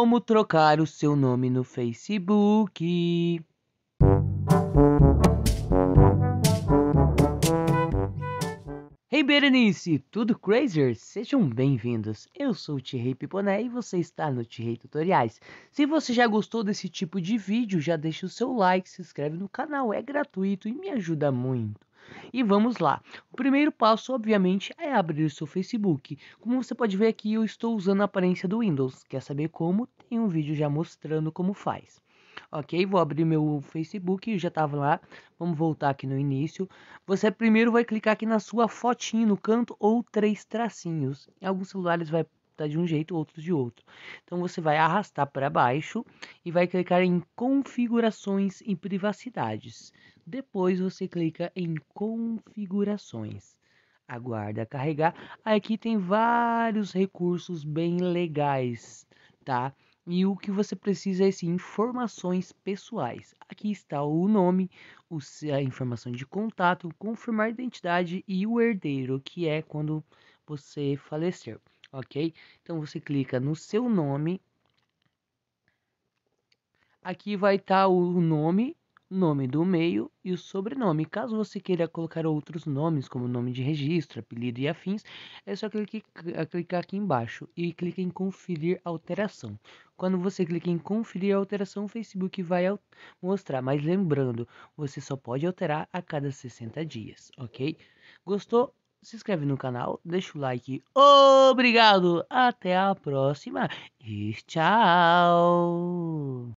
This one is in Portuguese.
Como trocar o seu nome no Facebook? Hey Berenice, tudo crazy? Sejam bem-vindos. Eu sou o Tirei Piponé e você está no Tirei Tutoriais. Se você já gostou desse tipo de vídeo, já deixa o seu like, se inscreve no canal, é gratuito e me ajuda muito. E vamos lá. O primeiro passo, obviamente, é abrir seu Facebook. Como você pode ver aqui, eu estou usando a aparência do Windows. Quer saber como? Tem um vídeo já mostrando como faz. Ok, vou abrir meu Facebook, já estava lá. Vamos voltar aqui no início. Você primeiro vai clicar aqui na sua fotinho no canto ou três tracinhos. Em alguns celulares vai está de um jeito, outro de outro. Então você vai arrastar para baixo e vai clicar em configurações e privacidades. Depois você clica em configurações. Aguarda carregar. Aqui tem vários recursos bem legais, tá? E o que você precisa é sim, informações pessoais. Aqui está o nome, a informação de contato, confirmar identidade e o herdeiro, que é quando você falecer ok? Então você clica no seu nome. Aqui vai estar tá o nome, nome do meio e o sobrenome. Caso você queira colocar outros nomes, como nome de registro, apelido e afins, é só clicar aqui embaixo e clicar em conferir alteração. Quando você clica em conferir alteração, o Facebook vai mostrar, mas lembrando, você só pode alterar a cada 60 dias, ok? Gostou? se inscreve no canal, deixa o like. Obrigado, até a próxima e tchau!